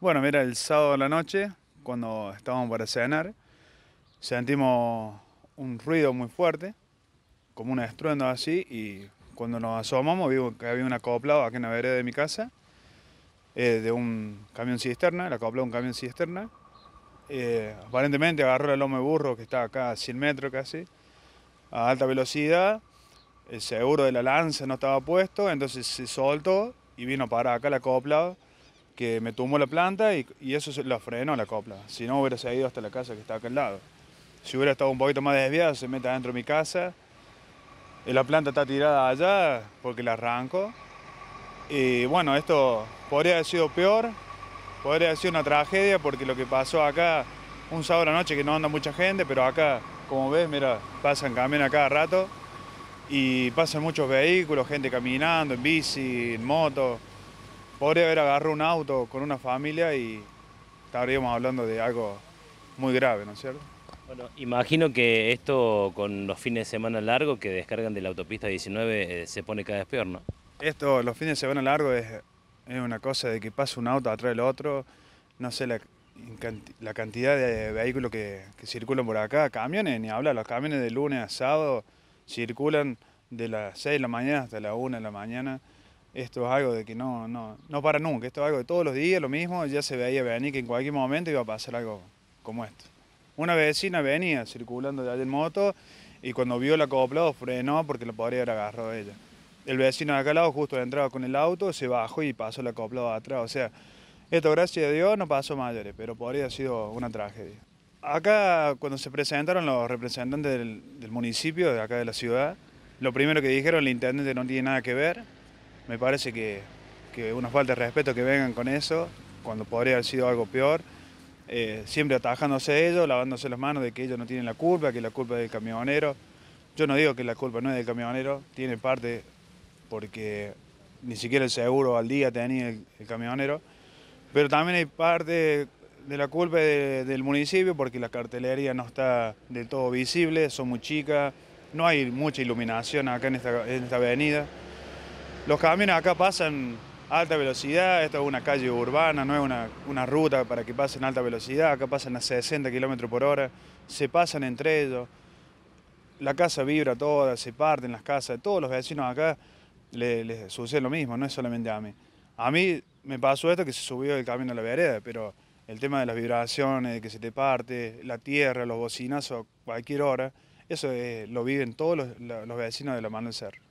Bueno, mira, el sábado de la noche, cuando estábamos para cenar, sentimos un ruido muy fuerte, como un estruendo así, y cuando nos asomamos vimos que había un acoplado aquí en la vereda de mi casa, eh, de un camión cisterna, el acoplado de un camión cisterna. Eh, aparentemente agarró el lomo de burro que está acá a 100 metros casi, a alta velocidad, el seguro de la lanza no estaba puesto, entonces se soltó y vino para acá el acoplado que me tumbó la planta y, eso la frenó la copla. Si no, hubiera seguido hasta la casa que está acá al lado. Si hubiera estado un poquito más desviado, se mete adentro de mi casa. Y eh, la planta está tirada allá porque la arranco. Y bueno, esto podría haber sido peor, podría haber sido una tragedia porque lo que pasó acá, un sábado a la noche que no anda mucha gente, pero acá, como ves, mira, pasan camiones a cada rato y pasan muchos vehículos, gente caminando, en bici, en moto. Podría haber agarrado un auto con una familia y estaríamos hablando de algo muy grave, ¿no es cierto? Bueno, imagino que esto con los fines de semana largos que descargan de la autopista 19 eh, se pone cada vez peor, ¿no? Esto, los fines de semana largos es, una cosa de que pasa un auto atrás del otro, no sé la, cantidad de vehículos que, circulan por acá, camiones, ni hablar, los camiones de lunes a sábado circulan de las 6 de la mañana hasta las 1 de la mañana. Esto es algo de que no, no, no para nunca, esto es algo de todos los días, lo mismo, ya se veía venir que en cualquier momento iba a pasar algo como esto. Una vecina venía circulando de allá en moto y cuando vio el acoplado frenó porque lo podría haber agarrado ella. El vecino de acá al lado justo entraba con el auto, se bajó y pasó el acoplado atrás. O sea, esto gracias a Dios no pasó mayores, pero podría haber sido una tragedia. Acá cuando se presentaron los representantes del, del municipio, de acá de la ciudad, lo primero que dijeron, el intendente no tiene nada que ver, me parece que, que una falta de respeto que vengan con eso, cuando podría haber sido algo peor. Eh, siempre atajándose ellos, lavándose las manos de que ellos no tienen la culpa, que la culpa es del camionero. Yo no digo que la culpa no es del camionero, tiene parte porque ni siquiera el seguro al día tenía el, camionero, pero también hay parte de la culpa del municipio porque la cartelería no está del todo visible, son muy chicas, no hay mucha iluminación acá en en esta avenida. Los camiones acá pasan a alta velocidad, esto es una calle urbana, no es una, ruta para que pasen a alta velocidad, acá pasan a 60 kilómetros por hora, se pasan entre ellos, la casa vibra toda, se parten las casas, todos los vecinos acá les, sucede lo mismo, no es solamente a mí. A mí me pasó esto que se subió el camino a la vereda, pero el tema de las vibraciones, de que se te parte, la tierra, los bocinazos a cualquier hora, eso eh, lo viven todos los, los vecinos de la mano del cerro.